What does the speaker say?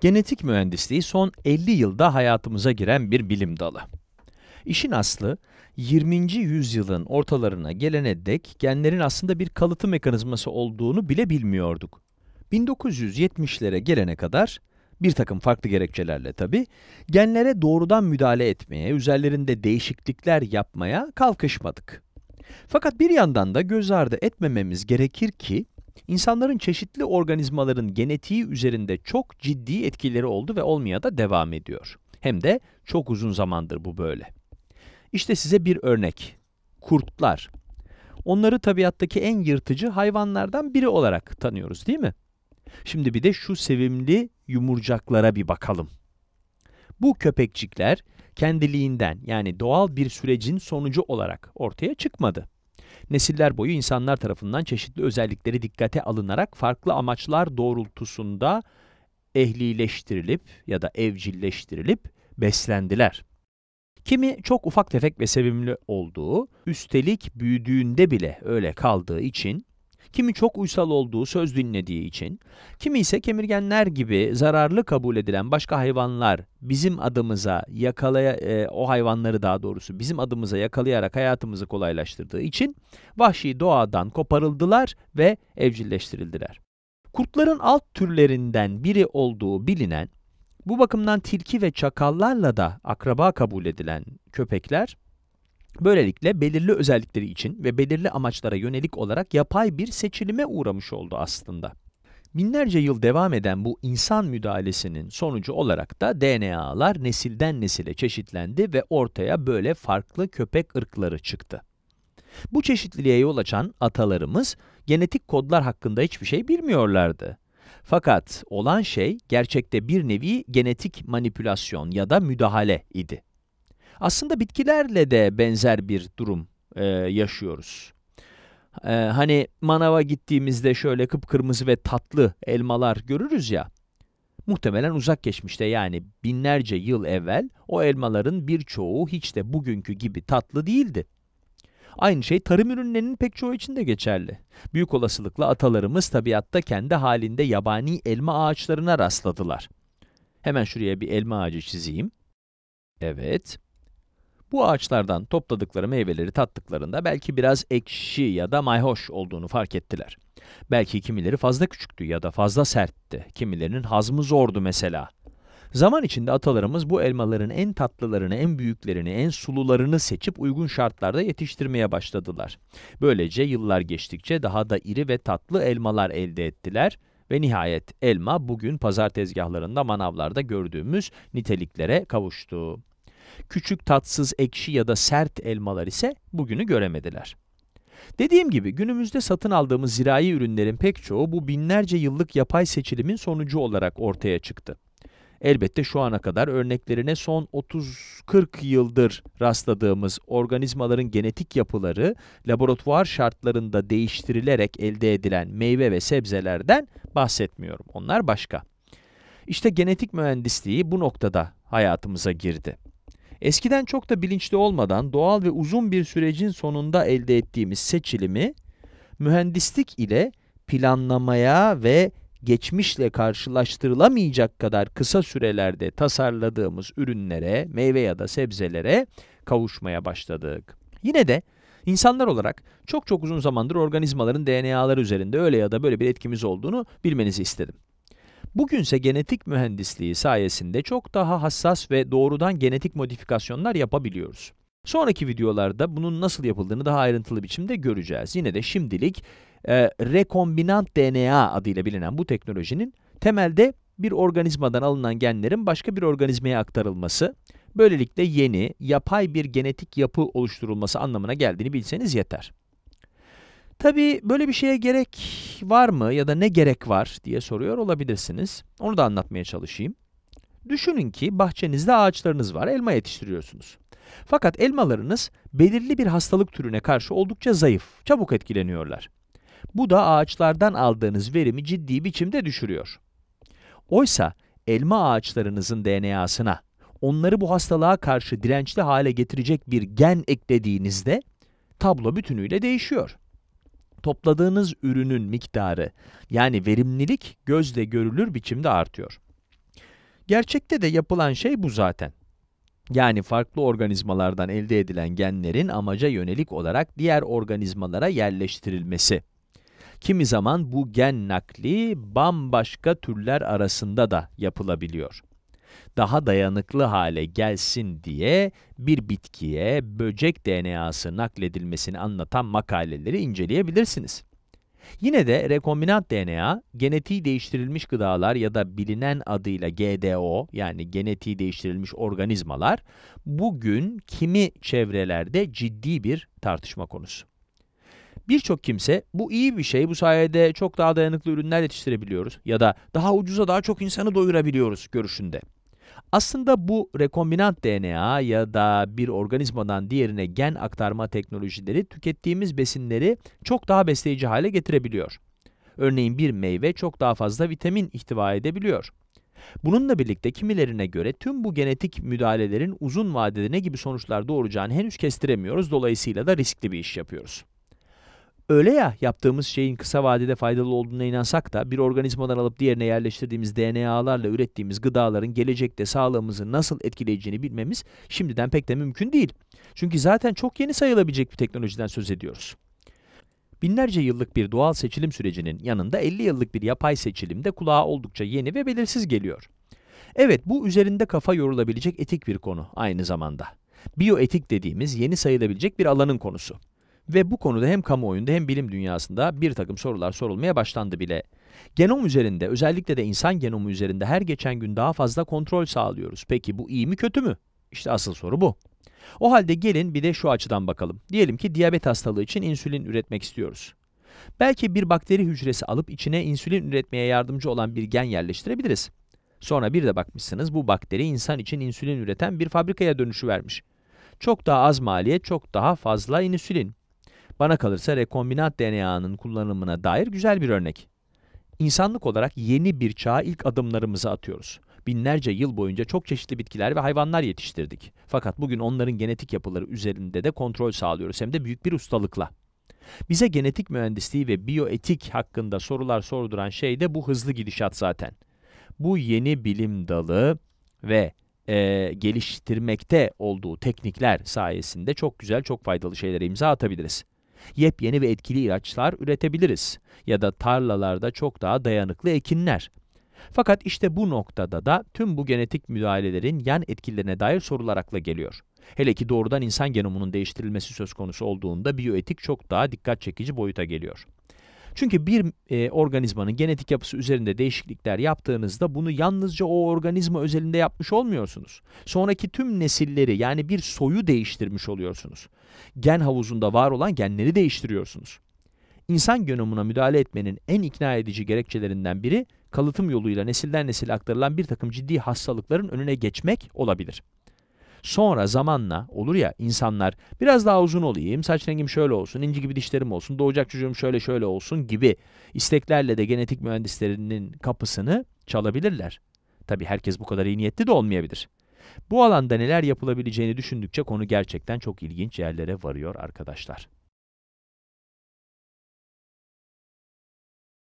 Genetik mühendisliği son 50 yılda hayatımıza giren bir bilim dalı. İşin aslı 20. yüzyılın ortalarına gelene dek genlerin aslında bir kalıtı mekanizması olduğunu bile bilmiyorduk. 1970'lere gelene kadar bir takım farklı gerekçelerle tabi, genlere doğrudan müdahale etmeye, üzerlerinde değişiklikler yapmaya kalkışmadık. Fakat bir yandan da göz ardı etmememiz gerekir ki, İnsanların çeşitli organizmaların genetiği üzerinde çok ciddi etkileri oldu ve olmaya da devam ediyor. Hem de çok uzun zamandır bu böyle. İşte size bir örnek. Kurtlar. Onları tabiattaki en yırtıcı hayvanlardan biri olarak tanıyoruz değil mi? Şimdi bir de şu sevimli yumurcaklara bir bakalım. Bu köpekçikler kendiliğinden yani doğal bir sürecin sonucu olarak ortaya çıkmadı nesiller boyu insanlar tarafından çeşitli özellikleri dikkate alınarak farklı amaçlar doğrultusunda ehlileştirilip ya da evcilleştirilip beslendiler. Kimi çok ufak tefek ve sevimli olduğu, üstelik büyüdüğünde bile öyle kaldığı için Kimi çok uysal olduğu, söz dinlediği için, kimi ise kemirgenler gibi zararlı kabul edilen başka hayvanlar bizim adımıza yakalaya e, o hayvanları daha doğrusu bizim adımıza yakalayarak hayatımızı kolaylaştırdığı için vahşi doğadan koparıldılar ve evcilleştirildiler. Kurtların alt türlerinden biri olduğu bilinen, bu bakımdan tilki ve çakallarla da akraba kabul edilen köpekler Böylelikle belirli özellikleri için ve belirli amaçlara yönelik olarak yapay bir seçilime uğramış oldu aslında. Binlerce yıl devam eden bu insan müdahalesinin sonucu olarak da DNA'lar nesilden nesile çeşitlendi ve ortaya böyle farklı köpek ırkları çıktı. Bu çeşitliliğe yol açan atalarımız genetik kodlar hakkında hiçbir şey bilmiyorlardı. Fakat olan şey gerçekte bir nevi genetik manipülasyon ya da müdahale idi. Aslında bitkilerle de benzer bir durum e, yaşıyoruz. E, hani manava gittiğimizde şöyle kıpkırmızı ve tatlı elmalar görürüz ya. Muhtemelen uzak geçmişte yani binlerce yıl evvel o elmaların birçoğu hiç de bugünkü gibi tatlı değildi. Aynı şey tarım ürünlerinin pek çoğu için de geçerli. Büyük olasılıkla atalarımız tabiatta kendi halinde yabani elma ağaçlarına rastladılar. Hemen şuraya bir elma ağacı çizeyim. Evet. Bu ağaçlardan topladıkları meyveleri tattıklarında belki biraz ekşi ya da mayhoş olduğunu fark ettiler. Belki kimileri fazla küçüktü ya da fazla sertti. Kimilerinin hazmı zordu mesela. Zaman içinde atalarımız bu elmaların en tatlılarını, en büyüklerini, en sulularını seçip uygun şartlarda yetiştirmeye başladılar. Böylece yıllar geçtikçe daha da iri ve tatlı elmalar elde ettiler ve nihayet elma bugün pazar tezgahlarında, manavlarda gördüğümüz niteliklere kavuştu. Küçük tatsız, ekşi ya da sert elmalar ise bugünü göremediler. Dediğim gibi günümüzde satın aldığımız zirai ürünlerin pek çoğu bu binlerce yıllık yapay seçilimin sonucu olarak ortaya çıktı. Elbette şu ana kadar örneklerine son 30-40 yıldır rastladığımız organizmaların genetik yapıları laboratuvar şartlarında değiştirilerek elde edilen meyve ve sebzelerden bahsetmiyorum. Onlar başka. İşte genetik mühendisliği bu noktada hayatımıza girdi. Eskiden çok da bilinçli olmadan doğal ve uzun bir sürecin sonunda elde ettiğimiz seçilimi mühendislik ile planlamaya ve geçmişle karşılaştırılamayacak kadar kısa sürelerde tasarladığımız ürünlere, meyve ya da sebzelere kavuşmaya başladık. Yine de insanlar olarak çok çok uzun zamandır organizmaların DNA'ları üzerinde öyle ya da böyle bir etkimiz olduğunu bilmenizi istedim. Bugünse genetik mühendisliği sayesinde çok daha hassas ve doğrudan genetik modifikasyonlar yapabiliyoruz. Sonraki videolarda bunun nasıl yapıldığını daha ayrıntılı biçimde göreceğiz. Yine de şimdilik e, rekombinant DNA adıyla bilinen bu teknolojinin temelde bir organizmadan alınan genlerin başka bir organizmaya aktarılması, böylelikle yeni, yapay bir genetik yapı oluşturulması anlamına geldiğini bilseniz yeter. Tabii böyle bir şeye gerek var mı ya da ne gerek var diye soruyor olabilirsiniz. Onu da anlatmaya çalışayım. Düşünün ki bahçenizde ağaçlarınız var, elma yetiştiriyorsunuz. Fakat elmalarınız belirli bir hastalık türüne karşı oldukça zayıf, çabuk etkileniyorlar. Bu da ağaçlardan aldığınız verimi ciddi biçimde düşürüyor. Oysa elma ağaçlarınızın DNA'sına onları bu hastalığa karşı dirençli hale getirecek bir gen eklediğinizde tablo bütünüyle değişiyor topladığınız ürünün miktarı yani verimlilik gözle görülür biçimde artıyor. Gerçekte de yapılan şey bu zaten. Yani farklı organizmalardan elde edilen genlerin amaca yönelik olarak diğer organizmalara yerleştirilmesi. Kimi zaman bu gen nakli bambaşka türler arasında da yapılabiliyor daha dayanıklı hale gelsin diye bir bitkiye böcek DNA'sı nakledilmesini anlatan makaleleri inceleyebilirsiniz. Yine de rekombinant DNA, genetiği değiştirilmiş gıdalar ya da bilinen adıyla GDO yani genetiği değiştirilmiş organizmalar bugün kimi çevrelerde ciddi bir tartışma konusu. Birçok kimse bu iyi bir şey bu sayede çok daha dayanıklı ürünler yetiştirebiliyoruz ya da daha ucuza daha çok insanı doyurabiliyoruz görüşünde. Aslında bu rekombinant DNA ya da bir organizmadan diğerine gen aktarma teknolojileri tükettiğimiz besinleri çok daha besleyici hale getirebiliyor. Örneğin bir meyve çok daha fazla vitamin ihtiva edebiliyor. Bununla birlikte kimilerine göre tüm bu genetik müdahalelerin uzun vadede ne gibi sonuçlar doğuracağını henüz kestiremiyoruz. Dolayısıyla da riskli bir iş yapıyoruz. Öyle ya yaptığımız şeyin kısa vadede faydalı olduğuna inansak da bir organizmadan alıp diğerine yerleştirdiğimiz DNA'larla ürettiğimiz gıdaların gelecekte sağlığımızı nasıl etkileyeceğini bilmemiz şimdiden pek de mümkün değil. Çünkü zaten çok yeni sayılabilecek bir teknolojiden söz ediyoruz. Binlerce yıllık bir doğal seçilim sürecinin yanında 50 yıllık bir yapay seçilim de kulağa oldukça yeni ve belirsiz geliyor. Evet bu üzerinde kafa yorulabilecek etik bir konu aynı zamanda. Biyoetik dediğimiz yeni sayılabilecek bir alanın konusu. Ve bu konuda hem kamuoyunda hem bilim dünyasında bir takım sorular sorulmaya başlandı bile. Genom üzerinde özellikle de insan genomu üzerinde her geçen gün daha fazla kontrol sağlıyoruz. Peki bu iyi mi kötü mü? İşte asıl soru bu. O halde gelin bir de şu açıdan bakalım. Diyelim ki diyabet hastalığı için insülin üretmek istiyoruz. Belki bir bakteri hücresi alıp içine insülin üretmeye yardımcı olan bir gen yerleştirebiliriz. Sonra bir de bakmışsınız bu bakteri insan için insülin üreten bir fabrikaya dönüşü vermiş. Çok daha az maliyet, çok daha fazla insülin. Bana kalırsa rekombinat DNA'nın kullanımına dair güzel bir örnek. İnsanlık olarak yeni bir çağa ilk adımlarımızı atıyoruz. Binlerce yıl boyunca çok çeşitli bitkiler ve hayvanlar yetiştirdik. Fakat bugün onların genetik yapıları üzerinde de kontrol sağlıyoruz hem de büyük bir ustalıkla. Bize genetik mühendisliği ve biyoetik hakkında sorular sorduran şey de bu hızlı gidişat zaten. Bu yeni bilim dalı ve e, geliştirmekte olduğu teknikler sayesinde çok güzel, çok faydalı şeylere imza atabiliriz yepyeni ve etkili ilaçlar üretebiliriz ya da tarlalarda çok daha dayanıklı ekinler. Fakat işte bu noktada da tüm bu genetik müdahalelerin yan etkilerine dair sorular akla geliyor. Hele ki doğrudan insan genomunun değiştirilmesi söz konusu olduğunda biyoetik çok daha dikkat çekici boyuta geliyor. Çünkü bir e, organizmanın genetik yapısı üzerinde değişiklikler yaptığınızda bunu yalnızca o organizma özelinde yapmış olmuyorsunuz. Sonraki tüm nesilleri yani bir soyu değiştirmiş oluyorsunuz. Gen havuzunda var olan genleri değiştiriyorsunuz. İnsan genomuna müdahale etmenin en ikna edici gerekçelerinden biri kalıtım yoluyla nesilden nesile aktarılan bir takım ciddi hastalıkların önüne geçmek olabilir. Sonra zamanla olur ya insanlar biraz daha uzun olayım, saç rengim şöyle olsun, inci gibi dişlerim olsun, doğacak çocuğum şöyle şöyle olsun gibi isteklerle de genetik mühendislerinin kapısını çalabilirler. Tabi herkes bu kadar iyi niyetli de olmayabilir. Bu alanda neler yapılabileceğini düşündükçe konu gerçekten çok ilginç yerlere varıyor arkadaşlar.